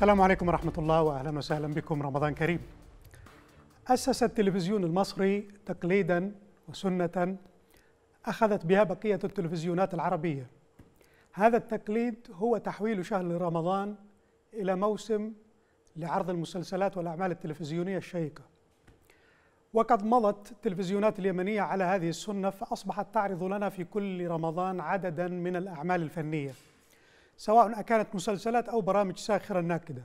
السلام عليكم ورحمة الله وأهلا وسهلا بكم رمضان كريم أسس التلفزيون المصري تقليدا وسنة أخذت بها بقية التلفزيونات العربية هذا التقليد هو تحويل شهر رمضان إلى موسم لعرض المسلسلات والأعمال التلفزيونية الشيقة وقد مضت التلفزيونات اليمنية على هذه السنة فأصبحت تعرض لنا في كل رمضان عددا من الأعمال الفنية سواء أكانت مسلسلات أو برامج ساخرة ناكدة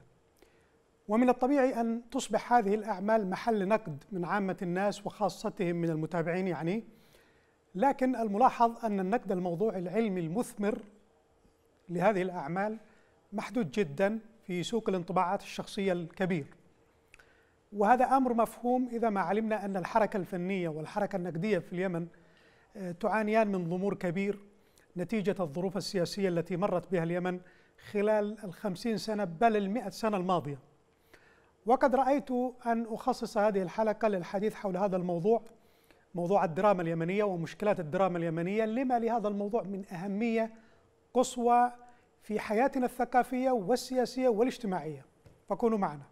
ومن الطبيعي أن تصبح هذه الأعمال محل نقد من عامة الناس وخاصتهم من المتابعين يعني لكن الملاحظ أن النقد الموضوعي العلمي المثمر لهذه الأعمال محدود جدا في سوق الانطباعات الشخصية الكبير وهذا أمر مفهوم إذا ما علمنا أن الحركة الفنية والحركة النقدية في اليمن آه، تعانيان من ضمور كبير نتيجة الظروف السياسية التي مرت بها اليمن خلال الخمسين سنة بل المئة سنة الماضية وقد رأيت أن أخصص هذه الحلقة للحديث حول هذا الموضوع موضوع الدراما اليمنية ومشكلات الدراما اليمنية لما لهذا الموضوع من أهمية قصوى في حياتنا الثقافية والسياسية والاجتماعية فكونوا معنا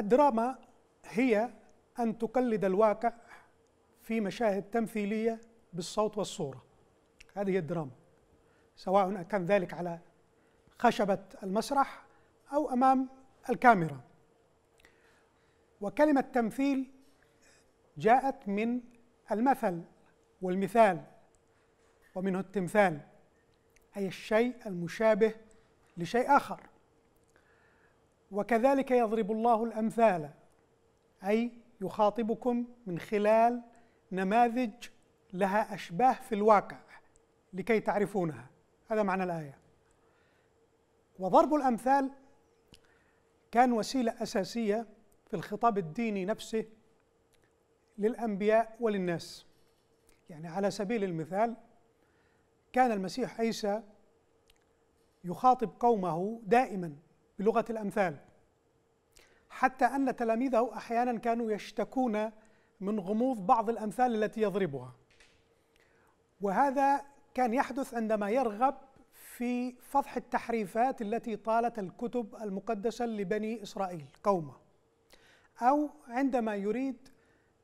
الدراما هي أن تقلد الواقع في مشاهد تمثيلية بالصوت والصورة هذه الدراما سواء كان ذلك على خشبة المسرح أو أمام الكاميرا وكلمة تمثيل جاءت من المثل والمثال ومنه التمثال أي الشيء المشابه لشيء آخر وكذلك يضرب الله الامثال اي يخاطبكم من خلال نماذج لها اشباه في الواقع لكي تعرفونها هذا معنى الايه وضرب الامثال كان وسيله اساسيه في الخطاب الديني نفسه للانبياء وللناس يعني على سبيل المثال كان المسيح عيسى يخاطب قومه دائما بلغة الأمثال حتى أن تلاميذه أحيانا كانوا يشتكون من غموض بعض الأمثال التي يضربها وهذا كان يحدث عندما يرغب في فضح التحريفات التي طالت الكتب المقدسة لبني إسرائيل قومه أو عندما يريد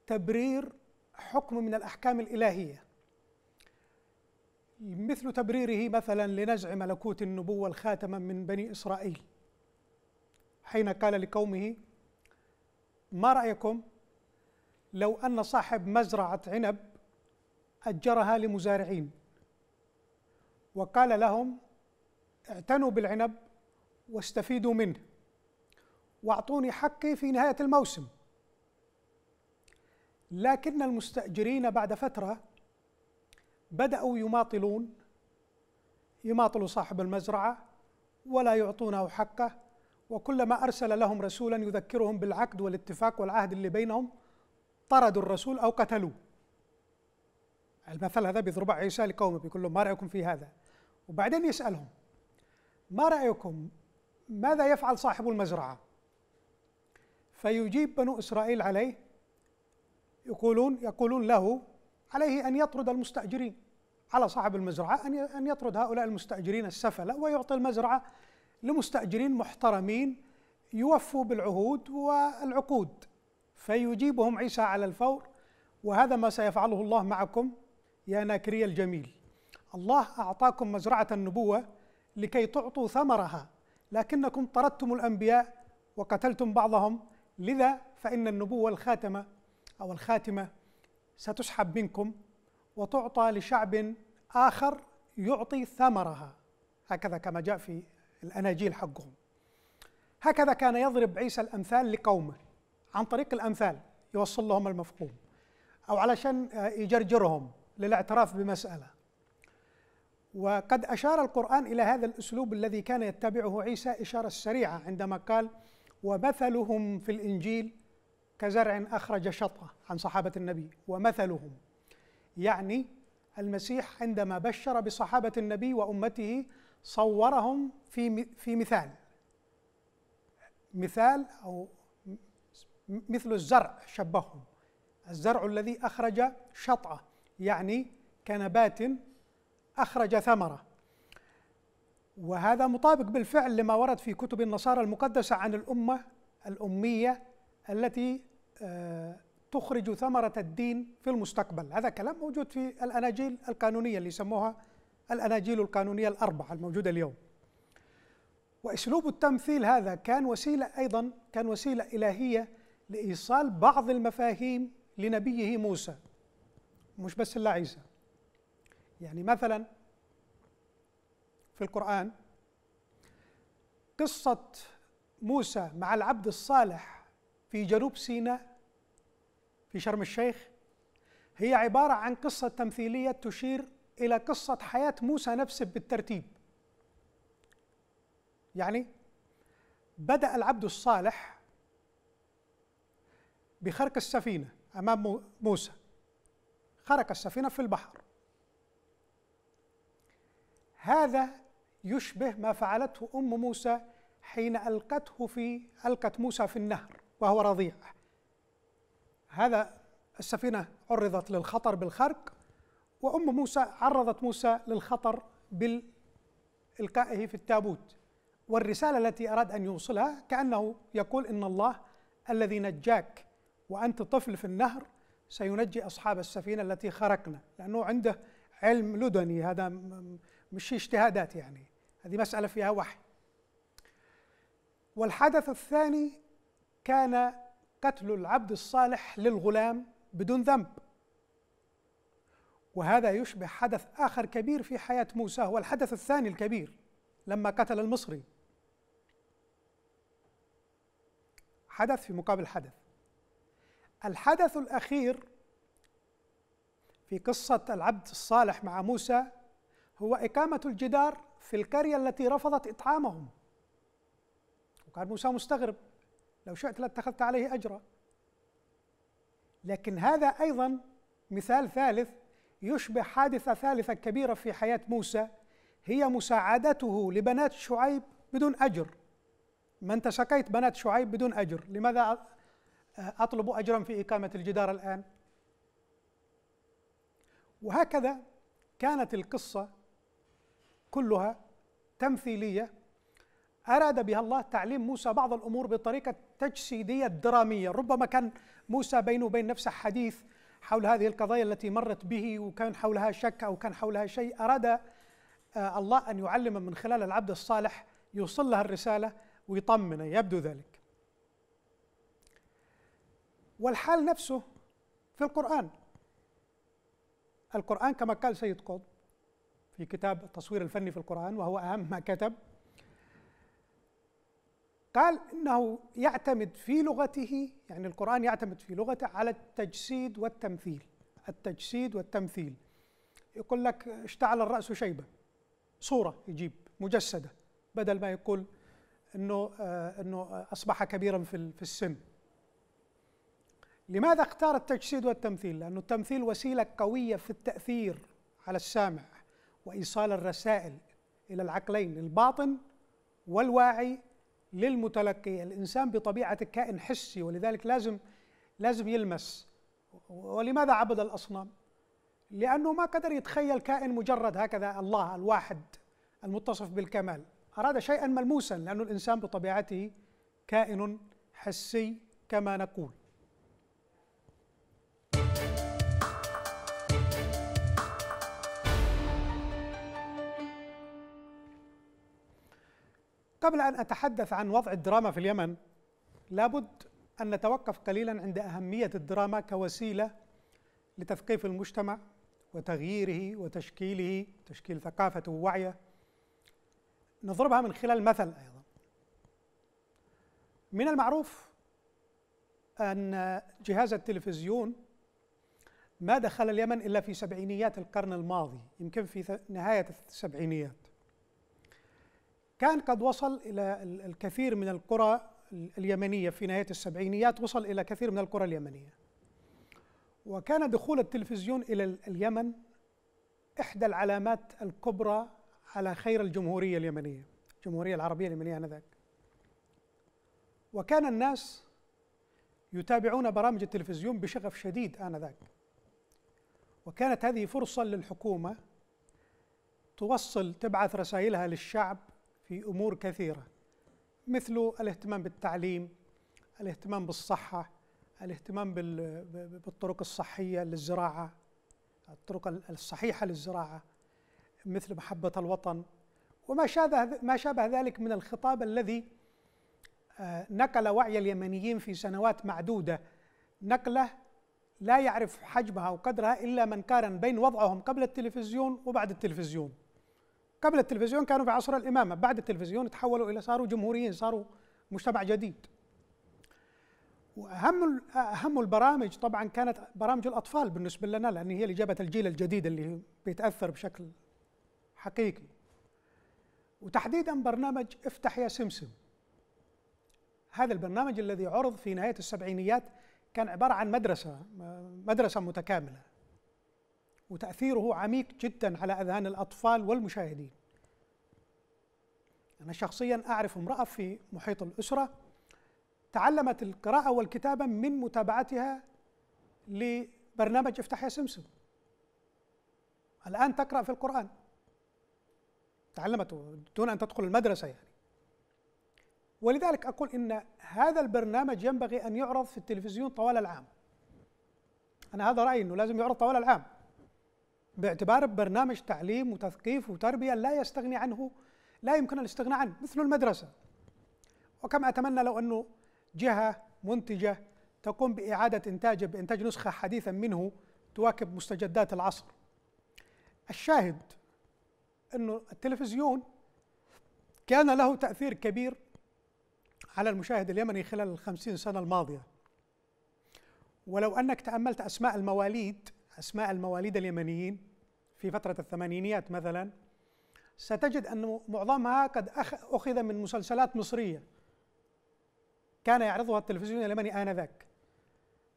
تبرير حكم من الأحكام الإلهية مثل تبريره مثلا لنزع ملكوت النبوة الخاتمة من بني إسرائيل حين قال لقومه ما رأيكم لو أن صاحب مزرعة عنب أجرها لمزارعين وقال لهم اعتنوا بالعنب واستفيدوا منه واعطوني حقي في نهاية الموسم لكن المستأجرين بعد فترة بدأوا يماطلون يماطلوا صاحب المزرعة ولا يعطونه حقه وكلما أرسل لهم رسولا يذكرهم بالعقد والاتفاق والعهد اللي بينهم طردوا الرسول أو قتلوه المثل هذا بيضرب عيسى لقومه بيقول لهم ما رأيكم في هذا وبعدين يسألهم ما رأيكم ماذا يفعل صاحب المزرعة فيجيب بنو إسرائيل عليه يقولون يقولون له عليه أن يطرد المستأجرين على صاحب المزرعة أن أن يطرد هؤلاء المستأجرين السفلة ويعطي المزرعة لمستأجرين محترمين يوفوا بالعهود والعقود فيجيبهم عيسى على الفور وهذا ما سيفعله الله معكم يا ناكري الجميل الله أعطاكم مزرعة النبوة لكي تعطوا ثمرها لكنكم طردتم الأنبياء وقتلتم بعضهم لذا فإن النبوة الخاتمة أو الخاتمة ستسحب منكم وتعطى لشعب آخر يعطي ثمرها هكذا كما جاء في الأناجيل حقهم هكذا كان يضرب عيسى الأمثال لقومه عن طريق الأمثال يوصل لهم المفهوم أو علشان آه، يجرجرهم للاعتراف بمسألة وقد أشار القرآن إلى هذا الأسلوب الذي كان يتبعه عيسى إشارة سريعة عندما قال ومثلهم في الإنجيل كزرع أخرج شطه عن صحابة النبي ومثلهم يعني المسيح عندما بشر بصحابة النبي وأمته صورهم في في مثال مثال او مثل الزرع شبههم الزرع الذي اخرج شطأه يعني كنبات اخرج ثمره وهذا مطابق بالفعل لما ورد في كتب النصارى المقدسه عن الامه الاميه التي آه، تخرج ثمره الدين في المستقبل هذا كلام موجود في الاناجيل القانونيه اللي يسموها الأناجيل القانونية الأربعة الموجودة اليوم وأسلوب التمثيل هذا كان وسيلة أيضا كان وسيلة إلهية لإيصال بعض المفاهيم لنبيه موسى مش بس الله عيسى يعني مثلا في القرآن قصة موسى مع العبد الصالح في جنوب سيناء في شرم الشيخ هي عبارة عن قصة تمثيلية تشير إلى قصة حياة موسى نفسه بالترتيب يعني بدأ العبد الصالح بخرق السفينة أمام موسى خرق السفينة في البحر هذا يشبه ما فعلته أم موسى حين ألقته في ألقت موسى في النهر وهو رضيع هذا السفينة عرضت للخطر بالخرق وأم موسى عرضت موسى للخطر بالقائه في التابوت والرسالة التي أراد أن يوصلها كأنه يقول إن الله الذي نجاك وأنت طفل في النهر سينجي أصحاب السفينة التي خرقنا لأنه عنده علم لدني هذا مش اجتهادات يعني هذه مسألة فيها وحي والحدث الثاني كان قتل العبد الصالح للغلام بدون ذنب وهذا يشبه حدث آخر كبير في حياة موسى هو الحدث الثاني الكبير لما قتل المصري حدث في مقابل حدث الحدث الأخير في قصة العبد الصالح مع موسى هو إقامة الجدار في القرية التي رفضت إطعامهم وكان موسى مستغرب لو شئت لاتخذت عليه أجرا لكن هذا أيضا مثال ثالث يشبه حادثة ثالثة كبيرة في حياة موسى هي مساعدته لبنات شعيب بدون أجر ما أنت سقيت بنات شعيب بدون أجر لماذا أطلب أجرا في إقامة الجدار الآن وهكذا كانت القصة كلها تمثيلية أراد بها الله تعليم موسى بعض الأمور بطريقة تجسيدية درامية ربما كان موسى بينه وبين نفسه حديث حول هذه القضايا التي مرت به وكان حولها شك أو كان حولها شيء أراد آه، الله أن يعلم من خلال العبد الصالح يوصل لها الرسالة ويطمنه يبدو ذلك والحال نفسه في القرآن القرآن كما قال سيد قطب في كتاب التصوير الفني في القرآن وهو أهم ما كتب قال انه يعتمد في لغته يعني القران يعتمد في لغته على التجسيد والتمثيل التجسيد والتمثيل يقول لك اشتعل الراس شيبه صوره يجيب مجسده بدل ما يقول انه آه، انه اصبح كبيرا في في السن لماذا اختار التجسيد والتمثيل لانه التمثيل وسيله قويه في التاثير على السامع وايصال الرسائل الى العقلين الباطن والواعي للمتلقي الانسان بطبيعه الكائن حسي ولذلك لازم لازم يلمس ولماذا عبد الاصنام لانه ما قدر يتخيل كائن مجرد هكذا الله الواحد المتصف بالكمال اراد شيئا ملموسا لانه الانسان بطبيعته كائن حسي كما نقول قبل أن أتحدث عن وضع الدراما في اليمن لابد أن نتوقف قليلا عند أهمية الدراما كوسيلة لتثقيف المجتمع وتغييره وتشكيله تشكيل ثقافته ووعيه نضربها من خلال مثل أيضا من المعروف أن جهاز التلفزيون ما دخل اليمن إلا في سبعينيات القرن الماضي يمكن في نهاية السبعينيات كان قد وصل إلى الكثير من القرى اليمنية في نهاية السبعينيات وصل إلى كثير من القرى اليمنية وكان دخول التلفزيون إلى اليمن إحدى العلامات الكبرى على خير الجمهورية اليمنية الجمهورية العربية اليمنية آنذاك وكان الناس يتابعون برامج التلفزيون بشغف شديد آنذاك وكانت هذه فرصة للحكومة توصل تبعث رسائلها للشعب في أمور كثيرة مثل الاهتمام بالتعليم الاهتمام بالصحة الاهتمام بالطرق الصحية للزراعة الطرق الصحيحة للزراعة مثل محبة الوطن وما شابه ما شابه ذلك من الخطاب الذي آه، نقل وعي اليمنيين في سنوات معدودة نقلة لا يعرف حجمها وقدرها إلا من قارن بين وضعهم قبل التلفزيون وبعد التلفزيون قبل التلفزيون كانوا في عصر الإمامة بعد التلفزيون تحولوا إلى صاروا جمهوريين صاروا مجتمع جديد واهم اهم البرامج طبعا كانت برامج الاطفال بالنسبه لنا لان هي اللي جابت الجيل الجديد اللي بيتاثر بشكل حقيقي وتحديدا برنامج افتح يا سمسم هذا البرنامج الذي عرض في نهايه السبعينيات كان عباره عن مدرسه مدرسه متكامله وتاثيره عميق جدا على اذهان الاطفال والمشاهدين أنا شخصيا أعرف امرأة في محيط الأسرة تعلمت القراءة والكتابة من متابعتها لبرنامج افتح يا سمسم الآن تقرأ في القرآن تعلمته دون أن تدخل المدرسة يعني ولذلك أقول إن هذا البرنامج ينبغي أن يعرض في التلفزيون طوال العام أنا هذا رأيي أنه لازم يعرض طوال العام باعتبار برنامج تعليم وتثقيف وتربية لا يستغني عنه لا يمكن الاستغناء عنه مثل المدرسة وكم أتمنى لو أنه جهة منتجة تقوم بإعادة إنتاجه بإنتاج نسخة حديثا منه تواكب مستجدات العصر الشاهد أنه التلفزيون كان له تأثير كبير على المشاهد اليمني خلال الخمسين سنة الماضية ولو أنك تأملت أسماء المواليد أسماء المواليد اليمنيين في فترة الثمانينيات مثلا ستجد أن معظمها قد أخذ من مسلسلات مصرية كان يعرضها التلفزيون اليمني آنذاك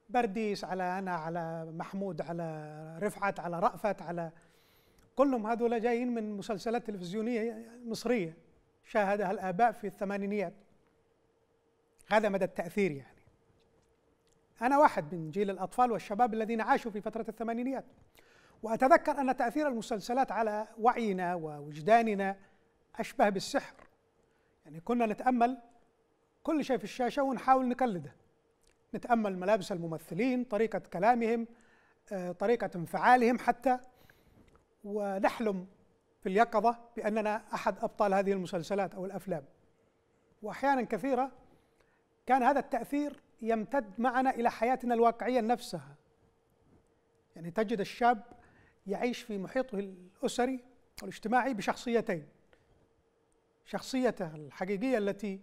برديس على أنا على محمود على رفعت على رأفت على كلهم هذول جايين من مسلسلات تلفزيونية مصرية شاهدها الآباء في الثمانينيات هذا مدى التأثير يعني أنا واحد من جيل الأطفال والشباب الذين عاشوا في فترة الثمانينيات وأتذكر أن تأثير المسلسلات على وعينا ووجداننا أشبه بالسحر يعني كنا نتأمل كل شيء في الشاشة ونحاول نقلده نتأمل ملابس الممثلين طريقة كلامهم آه، طريقة انفعالهم حتى ونحلم في اليقظة بأننا أحد أبطال هذه المسلسلات أو الأفلام وأحيانا كثيرة كان هذا التأثير يمتد معنا إلى حياتنا الواقعية نفسها يعني تجد الشاب يعيش في محيطه الأسري والاجتماعي بشخصيتين شخصيته الحقيقية التي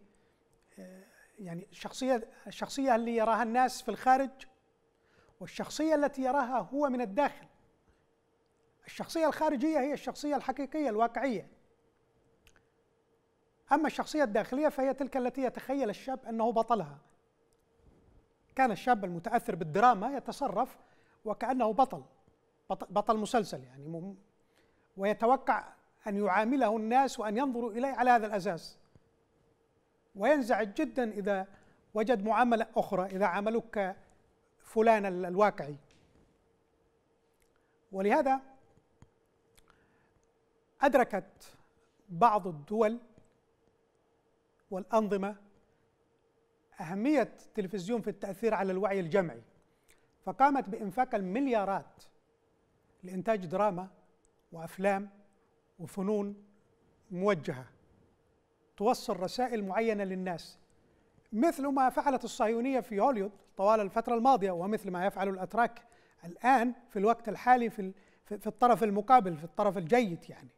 آه، يعني الشخصيه الشخصية اللي يراها الناس في الخارج والشخصية التي يراها هو من الداخل الشخصية الخارجية هي الشخصية الحقيقية الواقعية أما الشخصية الداخلية فهي تلك التي يتخيل الشاب أنه بطلها كان الشاب المتأثر بالدراما يتصرف وكأنه بطل بطل مسلسل يعني ويتوقع أن يعامله الناس وأن ينظروا إليه على هذا الأساس وينزعج جدا إذا وجد معاملة أخرى إذا عاملوك فلان الواقعي ولهذا أدركت بعض الدول والأنظمة أهمية التلفزيون في التأثير على الوعي الجمعي فقامت بإنفاق المليارات لإنتاج دراما وأفلام وفنون موجهة توصل رسائل معينة للناس مثل ما فعلت الصهيونية في هوليوود طوال الفترة الماضية ومثل ما يفعل الأتراك الآن في الوقت الحالي في في الطرف المقابل في الطرف الجيد يعني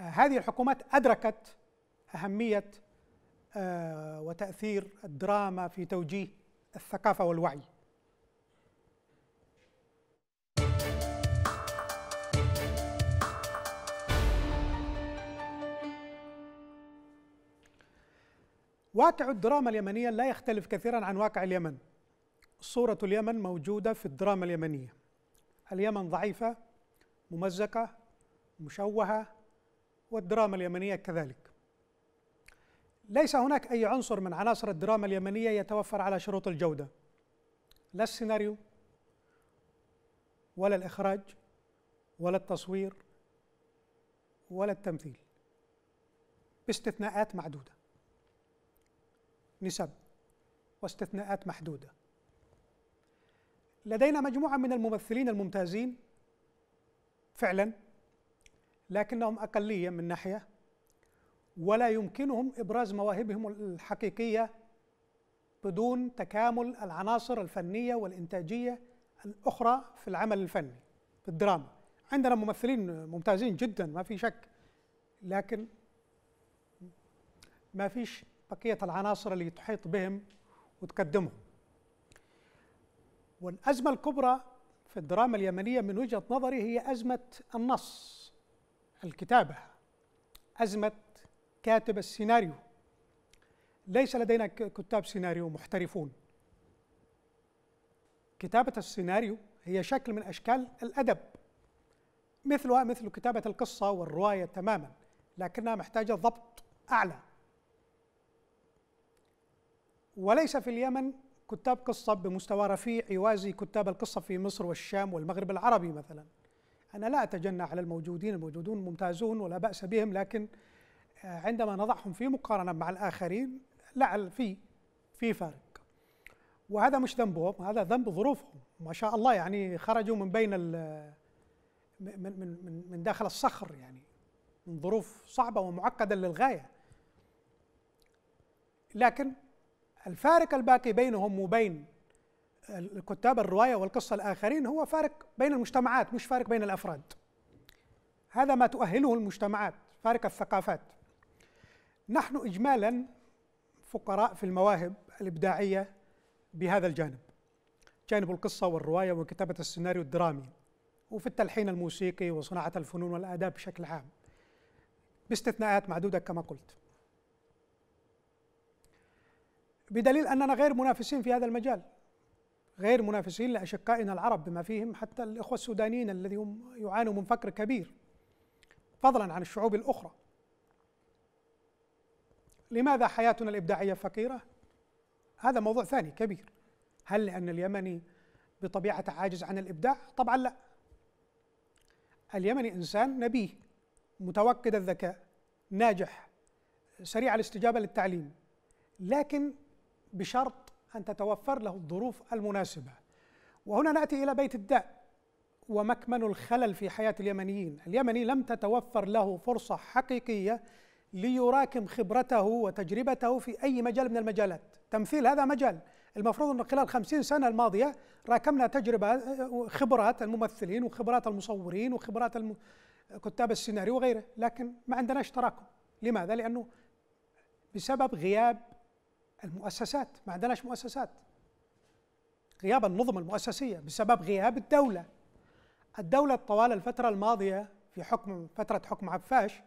آه، هذه الحكومات أدركت أهمية آه، وتأثير الدراما في توجيه الثقافة والوعي واقع الدراما اليمنية لا يختلف كثيرا عن واقع اليمن صورة اليمن موجودة في الدراما اليمنية اليمن ضعيفة ممزقة مشوهة والدراما اليمنية كذلك ليس هناك أي عنصر من عناصر الدراما اليمنية يتوفر على شروط الجودة لا السيناريو ولا الإخراج ولا التصوير ولا التمثيل باستثناءات معدودة نسب واستثناءات محدودة لدينا مجموعة من الممثلين الممتازين فعلا لكنهم أقلية من ناحية ولا يمكنهم إبراز مواهبهم الحقيقية بدون تكامل العناصر الفنية والإنتاجية الأخرى في العمل الفني في الدراما عندنا ممثلين ممتازين جدا ما في شك لكن ما فيش بقية العناصر اللي تحيط بهم وتقدمهم والأزمة الكبرى في الدراما اليمنية من وجهة نظري هي أزمة النص الكتابة أزمة كاتب السيناريو ليس لدينا كتاب سيناريو محترفون كتابة السيناريو هي شكل من أشكال الأدب مثلها مثل كتابة القصة والرواية تماما لكنها محتاجة ضبط أعلى وليس في اليمن كتاب قصة بمستوى رفيع يوازي كتاب القصة في مصر والشام والمغرب العربي مثلا أنا لا أتجنى على الموجودين الموجودون ممتازون ولا بأس بهم لكن آه، عندما نضعهم في مقارنة مع الآخرين لعل في في فارق وهذا مش ذنبهم هذا ذنب ظروفهم ما شاء الله يعني خرجوا من بين من, من, من, من داخل الصخر يعني من ظروف صعبة ومعقدة للغاية لكن الفارق الباقي بينهم وبين كتاب الروايه والقصه الاخرين هو فارق بين المجتمعات مش فارق بين الافراد هذا ما تؤهله المجتمعات فارق الثقافات نحن اجمالا فقراء في المواهب الابداعيه بهذا الجانب جانب القصه والروايه وكتابه السيناريو الدرامي وفي التلحين الموسيقي وصناعه الفنون والاداب بشكل عام باستثناءات معدوده كما قلت بدليل أننا غير منافسين في هذا المجال غير منافسين لأشقائنا العرب بما فيهم حتى الإخوة السودانيين الذين يعانوا من فقر كبير فضلا عن الشعوب الأخرى لماذا حياتنا الإبداعية فقيرة؟ هذا موضوع ثاني كبير هل لأن اليمني بطبيعته عاجز عن الإبداع؟ طبعا لا اليمني إنسان نبيه متوقد الذكاء ناجح سريع الاستجابة للتعليم لكن بشرط أن تتوفر له الظروف المناسبة وهنا نأتي إلى بيت الداء ومكمن الخلل في حياة اليمنيين اليمني لم تتوفر له فرصة حقيقية ليراكم خبرته وتجربته في أي مجال من المجالات تمثيل هذا مجال المفروض أن خلال خمسين سنة الماضية راكمنا تجربة خبرات الممثلين وخبرات المصورين وخبرات الم... كتاب السيناريو وغيره لكن ما عندناش تراكم لماذا؟ لأنه بسبب غياب المؤسسات ما عندناش مؤسسات غياب النظم المؤسسية بسبب غياب الدولة الدولة طوال الفترة الماضية في حكم فترة حكم عفاش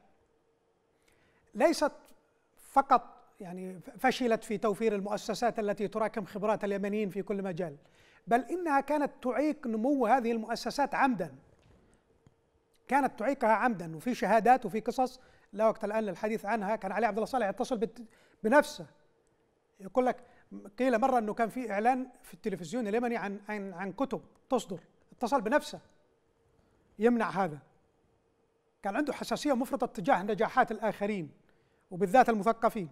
ليست فقط يعني فشلت في توفير المؤسسات التي تراكم خبرات اليمنيين في كل مجال بل إنها كانت تعيق نمو هذه المؤسسات عمدا كانت تعيقها عمدا وفي شهادات وفي قصص لا وقت الآن للحديث عنها كان علي عبد الله صالح يتصل بنفسه يقول لك قيل مره انه كان في اعلان في التلفزيون اليمني عن عن عن كتب تصدر اتصل بنفسه يمنع هذا كان عنده حساسيه مفرطه تجاه نجاحات الاخرين وبالذات المثقفين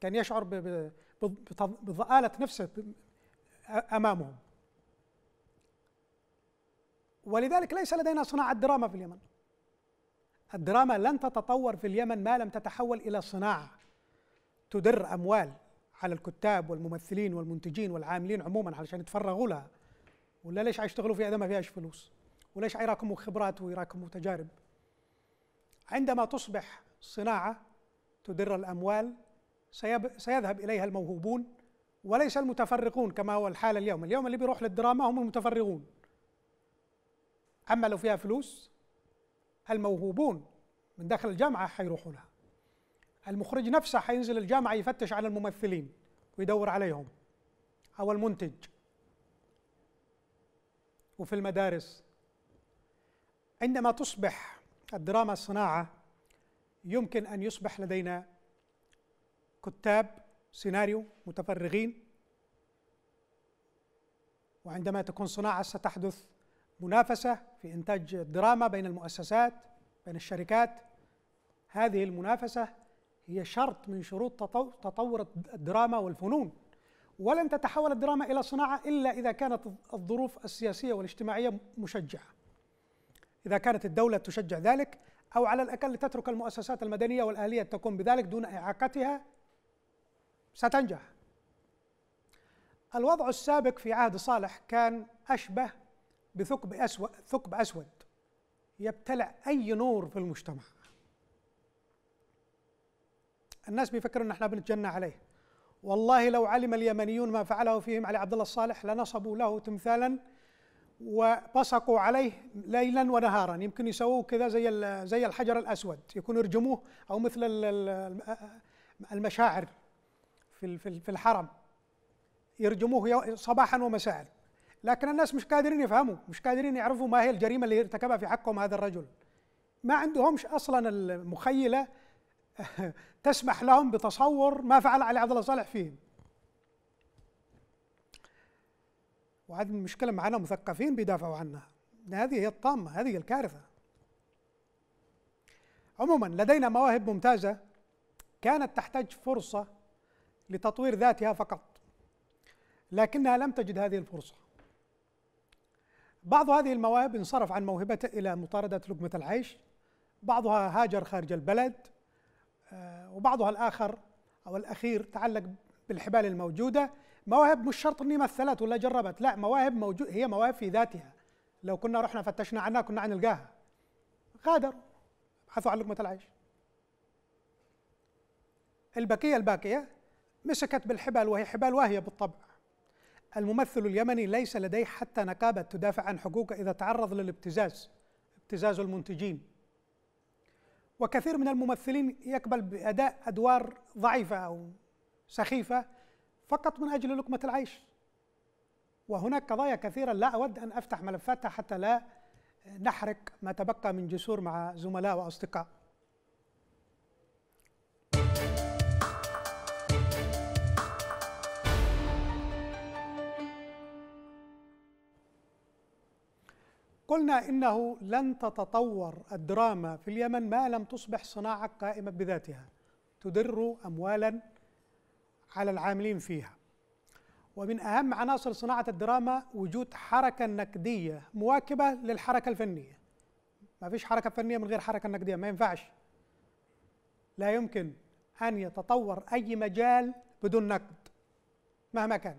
كان يشعر بضآلة نفسه أمامهم ولذلك ليس لدينا صناعة دراما في اليمن الدراما لن تتطور في اليمن ما لم تتحول إلى صناعة تدر أموال على الكتاب والممثلين والمنتجين والعاملين عموما علشان يتفرغوا لها ولا ليش حيشتغلوا فيها اذا ما فيهاش فلوس وليش حيراكموا خبرات ويراكموا تجارب عندما تصبح صناعه تدر الاموال سيذهب اليها الموهوبون وليس المتفرقون كما هو الحال اليوم اليوم اللي بيروح للدراما هم المتفرغون اما لو فيها فلوس الموهوبون من داخل الجامعه حيروحوا لها المخرج نفسه حينزل الجامعه يفتش على الممثلين ويدور عليهم او المنتج وفي المدارس عندما تصبح الدراما صناعه يمكن ان يصبح لدينا كتاب سيناريو متفرغين وعندما تكون صناعه ستحدث منافسه في انتاج الدراما بين المؤسسات بين الشركات هذه المنافسه هي شرط من شروط تطور الدراما والفنون ولن تتحول الدراما إلى صناعة إلا إذا كانت الظروف السياسية والاجتماعية مشجعة إذا كانت الدولة تشجع ذلك أو على الأقل تترك المؤسسات المدنية والأهلية تقوم بذلك دون إعاقتها ستنجح الوضع السابق في عهد صالح كان أشبه بثقب أسود, ثقب أسود يبتلع أي نور في المجتمع الناس بيفكروا ان احنا بنتجنى عليه والله لو علم اليمنيون ما فعله فيهم علي عبد الله الصالح لنصبوا له تمثالا وبصقوا عليه ليلا ونهارا يمكن يسووه كذا زي زي الحجر الاسود يكون يرجموه او مثل المشاعر في في الحرم يرجموه صباحا ومساء لكن الناس مش قادرين يفهموا مش قادرين يعرفوا ما هي الجريمه اللي ارتكبها في حقهم هذا الرجل ما عندهمش اصلا المخيله تسمح لهم بتصور ما فعل علي عبد الله صالح فيهم وهذه المشكله معنا مثقفين بيدافعوا عنها هذه هي الطامه هذه الكارثه عموما لدينا مواهب ممتازه كانت تحتاج فرصه لتطوير ذاتها فقط لكنها لم تجد هذه الفرصه بعض هذه المواهب انصرف عن موهبته الى مطارده لقمه العيش بعضها هاجر خارج البلد آه، وبعضها الآخر أو الأخير تعلق بالحبال الموجودة مواهب مش شرط أني مثلت ولا جربت لا مواهب موجود هي مواهب في ذاتها لو كنا رحنا فتشنا عنها كنا حنلقاها غادروا بحثوا عن لقمة العيش البقية الباقية مسكت بالحبال وهي حبال واهية بالطبع الممثل اليمني ليس لديه حتى نقابة تدافع عن حقوقه إذا تعرض للابتزاز ابتزاز المنتجين وكثير من الممثلين يقبل بأداء أدوار ضعيفة أو سخيفة فقط من أجل لقمة العيش وهناك قضايا كثيرة لا أود أن أفتح ملفاتها حتى لا نحرق ما تبقى من جسور مع زملاء وأصدقاء قلنا إنه لن تتطور الدراما في اليمن ما لم تصبح صناعة قائمة بذاتها تدر أموالا على العاملين فيها ومن أهم عناصر صناعة الدراما وجود حركة نقدية مواكبة للحركة الفنية ما فيش حركة فنية من غير حركة نقدية ما ينفعش لا يمكن أن يتطور أي مجال بدون نقد مهما كان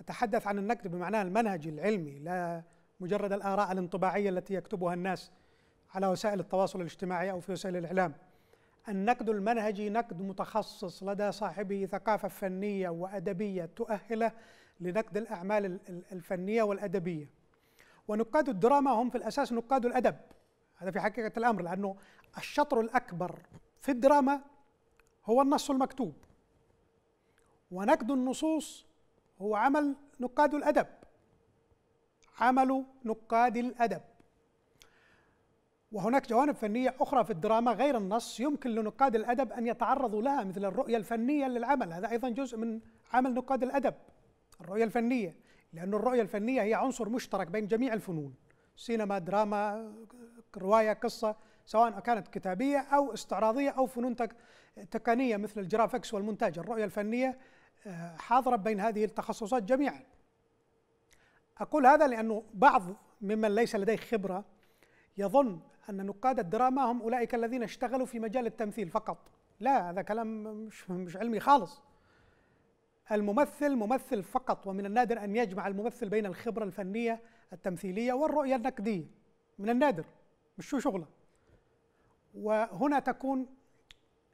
أتحدث عن النقد بمعناه المنهج العلمي لا مجرد الآراء الانطباعية التي يكتبها الناس على وسائل التواصل الاجتماعي أو في وسائل الإعلام النقد المنهجي نقد متخصص لدى صاحبه ثقافة فنية وأدبية تؤهله لنقد الأعمال الفنية والأدبية ونقاد الدراما هم في الأساس نقاد الأدب هذا في حقيقة الأمر لأنه الشطر الأكبر في الدراما هو النص المكتوب ونقد النصوص هو عمل نقاد الأدب عمل نقاد الأدب وهناك جوانب فنية أخرى في الدراما غير النص يمكن لنقاد الأدب أن يتعرضوا لها مثل الرؤية الفنية للعمل هذا أيضا جزء من عمل نقاد الأدب الرؤية الفنية لأن الرؤية الفنية هي عنصر مشترك بين جميع الفنون سينما دراما رواية قصة سواء كانت كتابية أو استعراضية أو فنون تقنية مثل الجرافكس والمونتاج الرؤية الفنية آه، حاضرة بين هذه التخصصات جميعاً أقول هذا لأنه بعض ممن ليس لديه خبرة يظن أن نقاد الدراما هم أولئك الذين اشتغلوا في مجال التمثيل فقط لا هذا كلام مش, مش علمي خالص الممثل ممثل فقط ومن النادر أن يجمع الممثل بين الخبرة الفنية التمثيلية والرؤية النقدية من النادر مش شو شغله وهنا تكون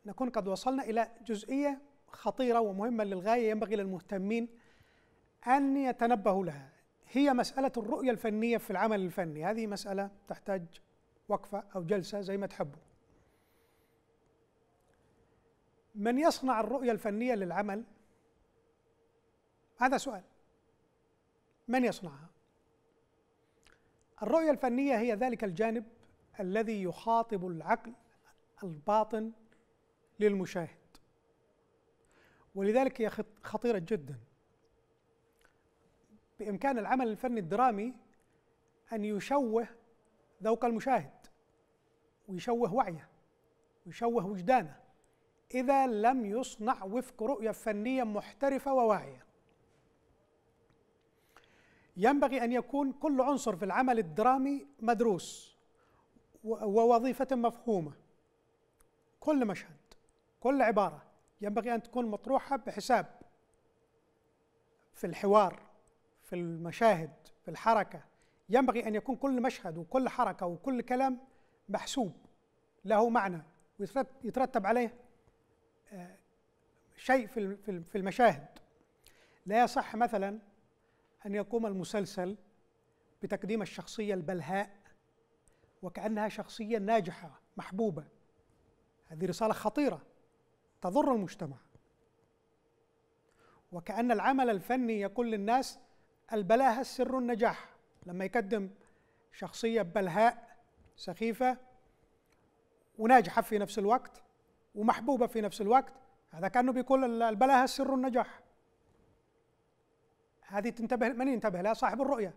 نكون قد وصلنا إلى جزئية خطيرة ومهمة للغاية ينبغي للمهتمين أن يتنبهوا لها هي مسألة الرؤية الفنية في العمل الفني هذه مسألة تحتاج وقفة أو جلسة زي ما تحبوا من يصنع الرؤية الفنية للعمل هذا سؤال من يصنعها الرؤية الفنية هي ذلك الجانب الذي يخاطب العقل الباطن للمشاهد ولذلك هي خطيرة جدا بإمكان العمل الفني الدرامي أن يشوه ذوق المشاهد ويشوه وعيه ويشوه وجدانه إذا لم يصنع وفق رؤية فنية محترفة وواعية ينبغي أن يكون كل عنصر في العمل الدرامي مدروس ووظيفة مفهومة كل مشهد كل عبارة ينبغي أن تكون مطروحة بحساب في الحوار في المشاهد في الحركة ينبغي أن يكون كل مشهد وكل حركة وكل كلام محسوب له معنى ويترتب عليه آه، شيء في المشاهد لا يصح مثلا أن يقوم المسلسل بتقديم الشخصية البلهاء وكأنها شخصية ناجحة محبوبة هذه رسالة خطيرة تضر المجتمع وكأن العمل الفني يقول للناس البلاهة السر النجاح لما يقدم شخصية بلهاء سخيفة وناجحة في نفس الوقت ومحبوبة في نفس الوقت هذا كأنه بيقول البلاهة سر النجاح هذه تنتبه من ينتبه لها صاحب الرؤية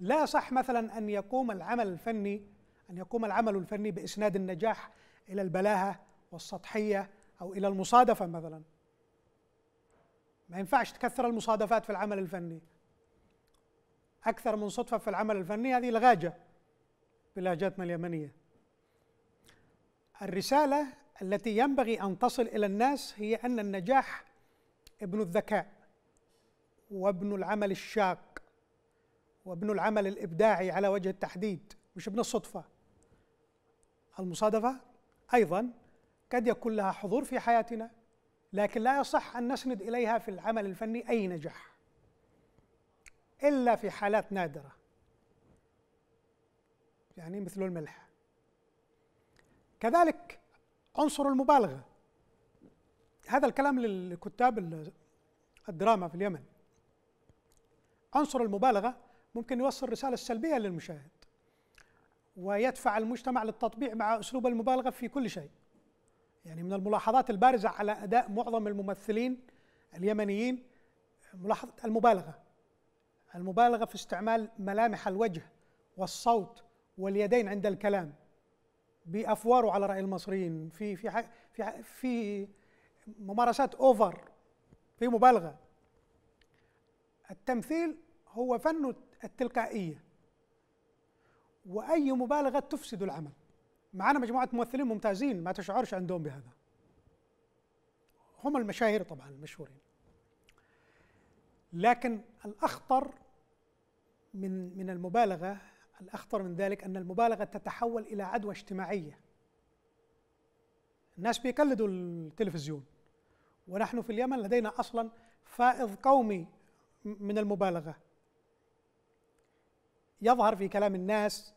لا صح مثلا أن يقوم العمل الفني أن يقوم العمل الفني بإسناد النجاح إلى البلاهة والسطحية أو إلى المصادفة مثلا ما ينفعش تكثر المصادفات في العمل الفني أكثر من صدفة في العمل الفني هذه لغاجة بلهجاتنا اليمنية الرسالة التي ينبغي أن تصل إلى الناس هي أن النجاح ابن الذكاء وابن العمل الشاق وابن العمل الإبداعي على وجه التحديد مش ابن الصدفة المصادفة أيضا قد يكون لها حضور في حياتنا لكن لا يصح أن نسند إليها في العمل الفني أي نجاح إلا في حالات نادرة يعني مثل الملح كذلك عنصر المبالغة هذا الكلام للكتاب الدراما في اليمن عنصر المبالغة ممكن يوصل رسالة سلبية للمشاهد ويدفع المجتمع للتطبيع مع أسلوب المبالغة في كل شيء يعني من الملاحظات البارزة على أداء معظم الممثلين اليمنيين ملاحظة المبالغة المبالغة في استعمال ملامح الوجه والصوت واليدين عند الكلام بافواره على راي المصريين في في حق في حق في ممارسات اوفر في مبالغه التمثيل هو فن التلقائيه واي مبالغه تفسد العمل معنا مجموعه ممثلين ممتازين ما تشعرش عندهم بهذا هم المشاهير طبعا المشهورين لكن الاخطر من من المبالغه الاخطر من ذلك ان المبالغه تتحول الى عدوى اجتماعيه الناس بيقلدوا التلفزيون ونحن في اليمن لدينا اصلا فائض قومي من المبالغه يظهر في كلام الناس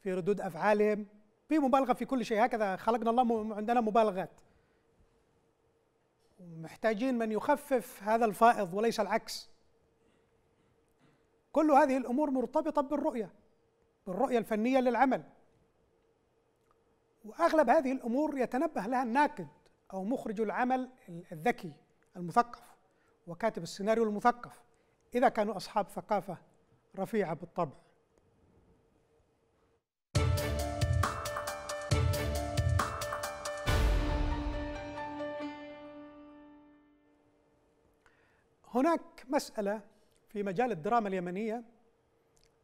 في ردود افعالهم في مبالغه في كل شيء هكذا خلقنا الله عندنا مبالغات محتاجين من يخفف هذا الفائض وليس العكس كل هذه الامور مرتبطه بالرؤيه بالرؤيه الفنيه للعمل واغلب هذه الامور يتنبه لها الناقد او مخرج العمل الذكي المثقف وكاتب السيناريو المثقف اذا كانوا اصحاب ثقافه رفيعه بالطبع هناك مساله في مجال الدراما اليمنية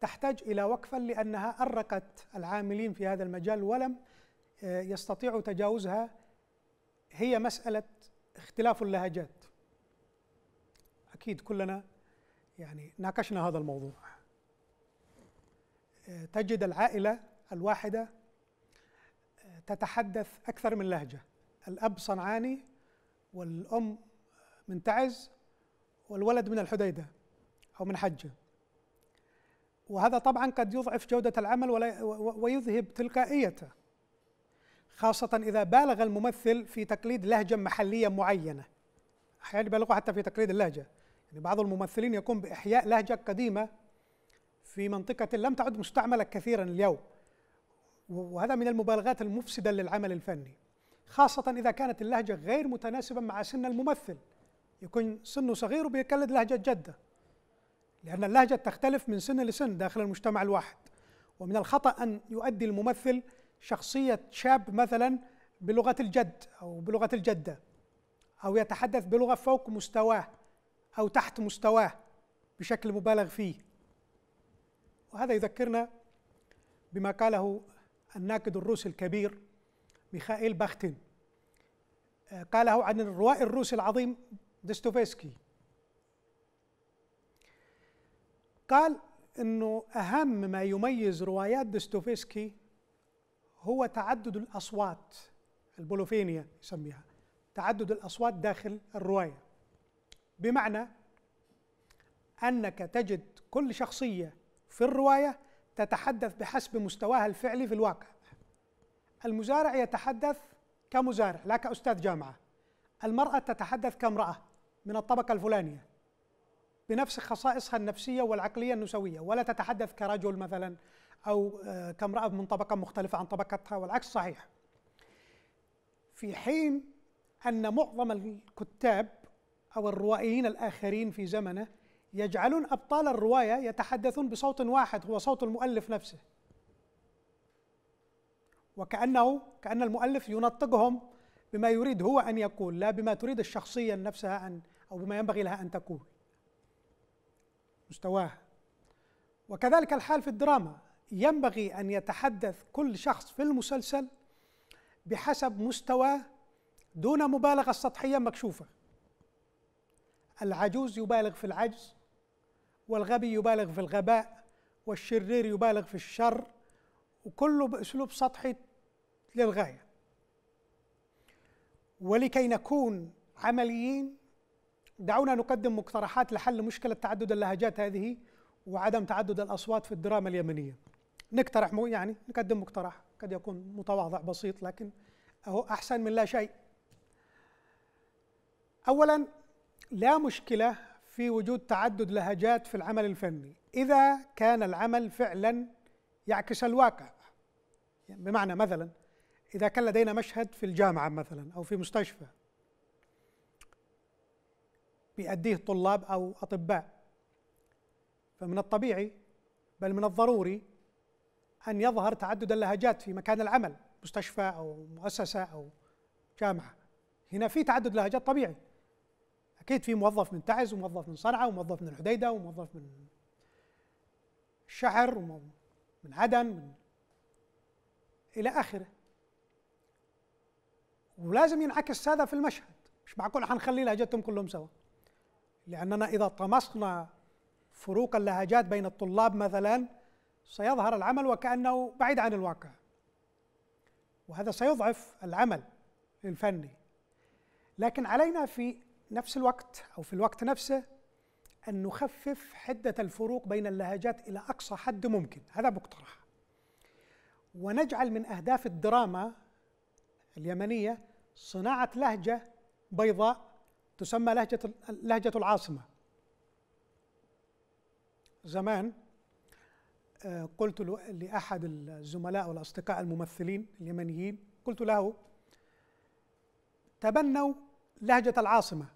تحتاج إلى وقفة لأنها أرقت العاملين في هذا المجال ولم آه، يستطيعوا تجاوزها هي مسألة اختلاف اللهجات أكيد كلنا يعني ناقشنا هذا الموضوع آه، تجد العائلة الواحدة آه، تتحدث أكثر من لهجة الأب صنعاني والأم من تعز والولد من الحديدة أو من حجه وهذا طبعا قد يضعف جودة العمل ويذهب تلقائيته خاصة إذا بالغ الممثل في تقليد لهجة محلية معينة أحيانا يبالغوا حتى في تقليد اللهجة يعني بعض الممثلين يقوم بإحياء لهجة قديمة في منطقة لم تعد مستعملة كثيرا اليوم وهذا من المبالغات المفسدة للعمل الفني خاصة إذا كانت اللهجة غير متناسبة مع سن الممثل يكون سنه صغير وبيقلد لهجة جدة لأن اللهجة تختلف من سن لسن داخل المجتمع الواحد ومن الخطأ أن يؤدي الممثل شخصية شاب مثلا بلغة الجد أو بلغة الجدة أو يتحدث بلغة فوق مستواه أو تحت مستواه بشكل مبالغ فيه وهذا يذكرنا بما قاله الناقد الروسي الكبير ميخائيل باختن آه، قاله عن الروائي الروسي العظيم دستوفيسكي قال انه اهم ما يميز روايات دوستوفسكي هو تعدد الاصوات البولوفينيا يسميها تعدد الاصوات داخل الروايه بمعنى انك تجد كل شخصيه في الروايه تتحدث بحسب مستواها الفعلي في الواقع المزارع يتحدث كمزارع لا كاستاذ جامعه المراه تتحدث كامراه من الطبقه الفلانيه بنفس خصائصها النفسية والعقلية النسوية ولا تتحدث كرجل مثلا أو آه، كامرأة من طبقة مختلفة عن طبقتها والعكس صحيح في حين أن معظم الكتاب أو الروائيين الآخرين في زمنه يجعلون أبطال الرواية يتحدثون بصوت واحد هو صوت المؤلف نفسه وكأنه كأن المؤلف ينطقهم بما يريد هو أن يقول لا بما تريد الشخصية نفسها أن أو بما ينبغي لها أن تقول مستواها وكذلك الحال في الدراما ينبغي ان يتحدث كل شخص في المسلسل بحسب مستواه دون مبالغه سطحيه مكشوفه العجوز يبالغ في العجز والغبي يبالغ في الغباء والشرير يبالغ في الشر وكله باسلوب سطحي للغايه ولكي نكون عمليين دعونا نقدم مقترحات لحل مشكلة تعدد اللهجات هذه وعدم تعدد الأصوات في الدراما اليمنية نقترح مو يعني نقدم مقترح قد يكون متواضع بسيط لكن هو أحسن من لا شيء أولا لا مشكلة في وجود تعدد لهجات في العمل الفني إذا كان العمل فعلا يعكس الواقع يعني بمعنى مثلا إذا كان لدينا مشهد في الجامعة مثلا أو في مستشفى بيأديه طلاب أو أطباء فمن الطبيعي بل من الضروري أن يظهر تعدد اللهجات في مكان العمل مستشفى أو مؤسسة أو جامعة هنا في تعدد لهجات طبيعي أكيد في موظف من تعز وموظف من صنعاء وموظف من الحديدة وموظف من الشحر ومن عدن من إلى آخره ولازم ينعكس هذا في المشهد مش معقول حنخلي لهجتهم كلهم سوا لأننا إذا طمسنا فروق اللهجات بين الطلاب مثلا سيظهر العمل وكأنه بعيد عن الواقع وهذا سيضعف العمل الفني لكن علينا في نفس الوقت أو في الوقت نفسه أن نخفف حدة الفروق بين اللهجات إلى أقصى حد ممكن هذا مقترح ونجعل من أهداف الدراما اليمنية صناعة لهجة بيضاء تسمى لهجة لهجة العاصمة زمان آه، قلت لأحد الزملاء والأصدقاء الممثلين اليمنيين قلت له تبنوا لهجة العاصمة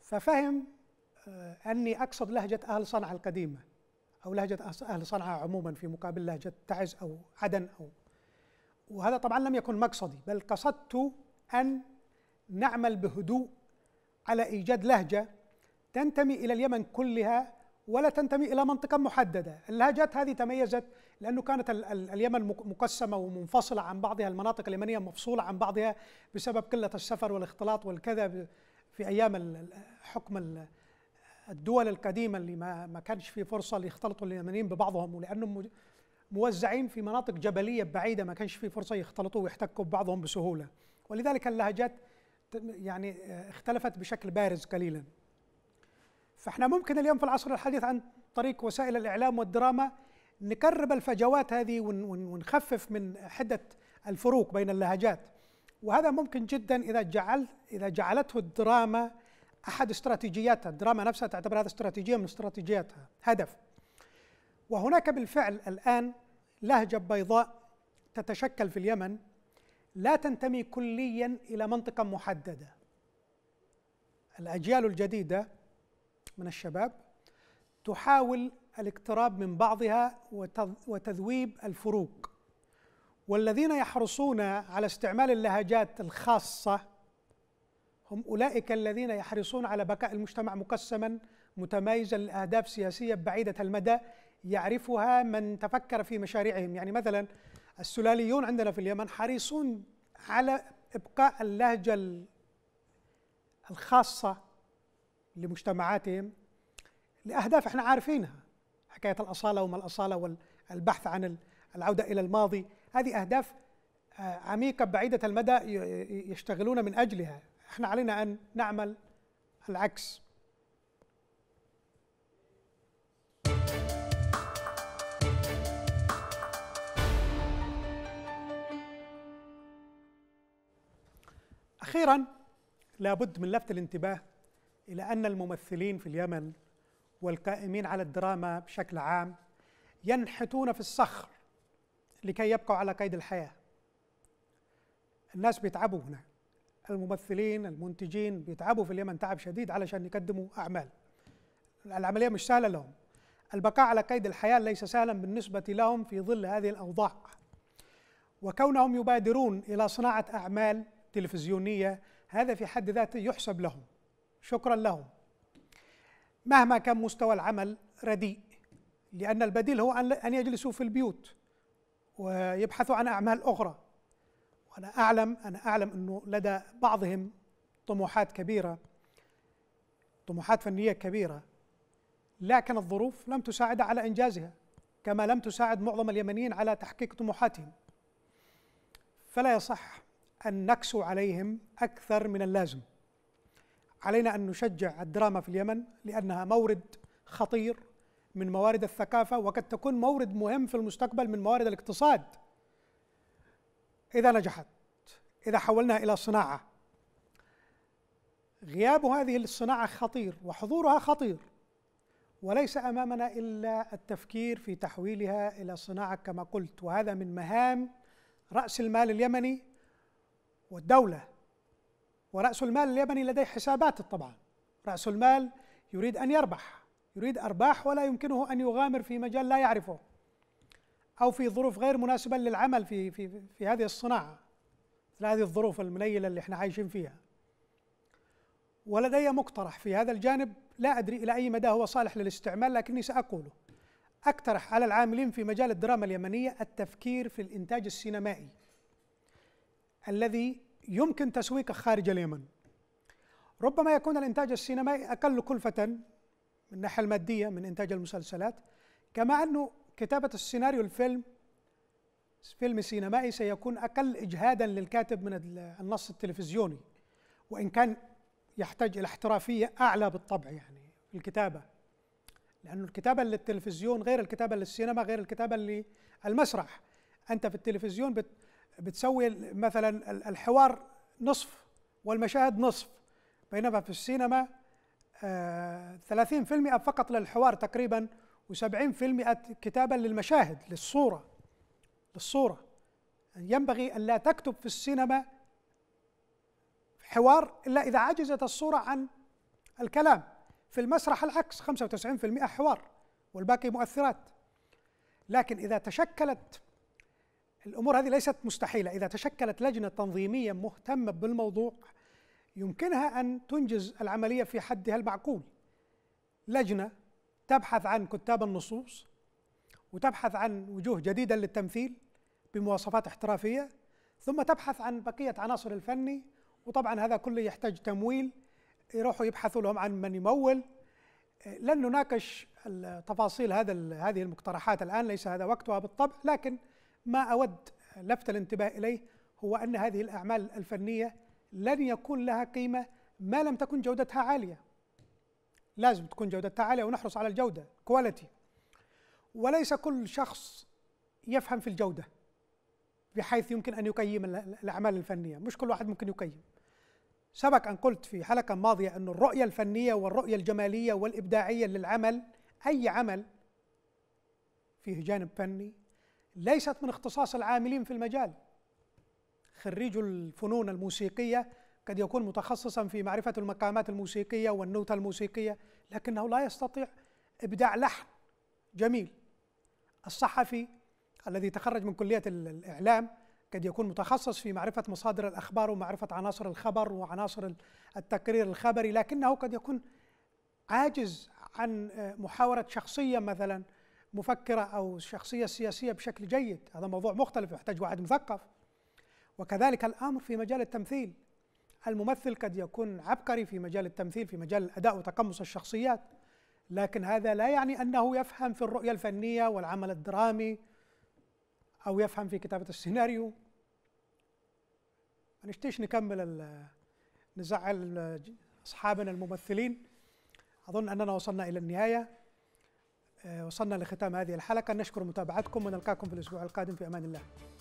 ففهم آه، أني أقصد لهجة أهل صنعاء القديمة أو لهجة أهل صنعاء عموما في مقابل لهجة تعز أو عدن أو وهذا طبعا لم يكن مقصدي بل قصدت أن نعمل بهدوء على ايجاد لهجه تنتمي الى اليمن كلها ولا تنتمي الى منطقه محدده، اللهجات هذه تميزت لانه كانت اليمن مقسمه ومنفصله عن بعضها، المناطق اليمنيه مفصوله عن بعضها بسبب قله السفر والاختلاط والكذا في ايام حكم الدول القديمه اللي ما ما كانش في فرصه ليختلطوا اليمنيين ببعضهم ولانهم موزعين في مناطق جبليه بعيده ما كانش في فرصه يختلطوا ويحتكوا ببعضهم بسهوله، ولذلك اللهجات يعني آه، اختلفت بشكل بارز قليلا فاحنا ممكن اليوم في العصر الحديث عن طريق وسائل الاعلام والدراما نكرب الفجوات هذه ونخفف من حده الفروق بين اللهجات وهذا ممكن جدا اذا جعل اذا جعلته الدراما احد استراتيجياتها الدراما نفسها تعتبر هذا استراتيجيه من استراتيجياتها هدف وهناك بالفعل الان لهجه بيضاء تتشكل في اليمن لا تنتمي كليا الى منطقه محدده الاجيال الجديده من الشباب تحاول الاقتراب من بعضها وتذويب الفروق والذين يحرصون على استعمال اللهجات الخاصه هم اولئك الذين يحرصون على بقاء المجتمع مقسما متمايزا لاهداف سياسيه بعيده المدى يعرفها من تفكر في مشاريعهم يعني مثلا السلاليون عندنا في اليمن حريصون على ابقاء اللهجه الخاصه لمجتمعاتهم لاهداف احنا عارفينها حكايه الاصاله وما الاصاله والبحث عن العوده الى الماضي هذه اهداف آه، عميقه بعيده المدى يشتغلون من اجلها احنا علينا ان نعمل العكس أخيرا لابد من لفت الانتباه إلى أن الممثلين في اليمن والقائمين على الدراما بشكل عام ينحتون في الصخر لكي يبقوا على قيد الحياة الناس بيتعبوا هنا الممثلين المنتجين بيتعبوا في اليمن تعب شديد علشان يقدموا أعمال العملية مش سهلة لهم البقاء على قيد الحياة ليس سهلا بالنسبة لهم في ظل هذه الأوضاع وكونهم يبادرون إلى صناعة أعمال تلفزيونية هذا في حد ذاته يحسب لهم شكرا لهم مهما كان مستوى العمل رديء لأن البديل هو أن يجلسوا في البيوت ويبحثوا عن أعمال أخرى وأنا أعلم أنا أعلم أنه لدى بعضهم طموحات كبيرة طموحات فنية كبيرة لكن الظروف لم تساعد على إنجازها كما لم تساعد معظم اليمنيين على تحقيق طموحاتهم فلا يصح أن نكسو عليهم أكثر من اللازم علينا أن نشجع الدراما في اليمن لأنها مورد خطير من موارد الثقافة وقد تكون مورد مهم في المستقبل من موارد الاقتصاد إذا نجحت إذا حولناها إلى صناعة غياب هذه الصناعة خطير وحضورها خطير وليس أمامنا إلا التفكير في تحويلها إلى صناعة كما قلت وهذا من مهام رأس المال اليمني والدولة ورأس المال اليمني لديه حسابات طبعا رأس المال يريد أن يربح يريد أرباح ولا يمكنه أن يغامر في مجال لا يعرفه أو في ظروف غير مناسبة للعمل في في في هذه الصناعة مثل هذه الظروف المنيلة اللي احنا عايشين فيها ولدي مقترح في هذا الجانب لا أدري إلى أي مدى هو صالح للاستعمال لكني سأقوله أقترح على العاملين في مجال الدراما اليمنية التفكير في الإنتاج السينمائي الذي يمكن تسويقه خارج اليمن ربما يكون الإنتاج السينمائي أقل كلفة من الناحية المادية من إنتاج المسلسلات كما أنه كتابة السيناريو الفيلم فيلم سينمائي سيكون أقل إجهادا للكاتب من النص التلفزيوني وإن كان يحتاج إلى احترافية أعلى بالطبع يعني في الكتابة لانه الكتابة للتلفزيون غير الكتابة للسينما غير الكتابة للمسرح أنت في التلفزيون بت بتسوي مثلا الحوار نصف والمشاهد نصف بينما في السينما 30% آه، فقط للحوار تقريبا و70% كتابا للمشاهد للصورة للصورة ينبغي أن لا تكتب في السينما حوار إلا إذا عجزت الصورة عن الكلام في المسرح العكس 95% حوار والباقي مؤثرات لكن إذا تشكلت الامور هذه ليست مستحيله اذا تشكلت لجنه تنظيميه مهتمه بالموضوع يمكنها ان تنجز العمليه في حدها المعقول لجنه تبحث عن كتاب النصوص وتبحث عن وجوه جديده للتمثيل بمواصفات احترافيه ثم تبحث عن بقيه عناصر الفني وطبعا هذا كله يحتاج تمويل يروحوا يبحثوا لهم عن من يمول لن نناقش تفاصيل هذا هذه المقترحات الان ليس هذا وقتها بالطبع لكن ما أود لفت الانتباه إليه هو أن هذه الأعمال الفنية لن يكون لها قيمة ما لم تكن جودتها عالية لازم تكون جودتها عالية ونحرص على الجودة كواليتي وليس كل شخص يفهم في الجودة بحيث يمكن أن يقيم الأعمال الفنية مش كل واحد ممكن يقيم سبق أن قلت في حلقة ماضية أن الرؤية الفنية والرؤية الجمالية والإبداعية للعمل أي عمل فيه جانب فني ليست من اختصاص العاملين في المجال خريج الفنون الموسيقيه قد يكون متخصصا في معرفه المقامات الموسيقيه والنوته الموسيقيه لكنه لا يستطيع ابداع لحن جميل الصحفي الذي تخرج من كليه الاعلام قد يكون متخصص في معرفه مصادر الاخبار ومعرفه عناصر الخبر وعناصر التقرير الخبري لكنه قد يكون عاجز عن آه، محاوله شخصيه مثلا مفكرة أو الشخصية السياسية بشكل جيد هذا موضوع مختلف يحتاج واحد مثقف وكذلك الأمر في مجال التمثيل الممثل قد يكون عبقري في مجال التمثيل في مجال الأداء وتقمص الشخصيات لكن هذا لا يعني أنه يفهم في الرؤية الفنية والعمل الدرامي أو يفهم في كتابة السيناريو ما نشتيش نكمل نزعل أصحابنا الممثلين أظن أننا وصلنا إلى النهاية وصلنا لختام هذه الحلقة نشكر متابعتكم ونلقاكم في الأسبوع القادم في أمان الله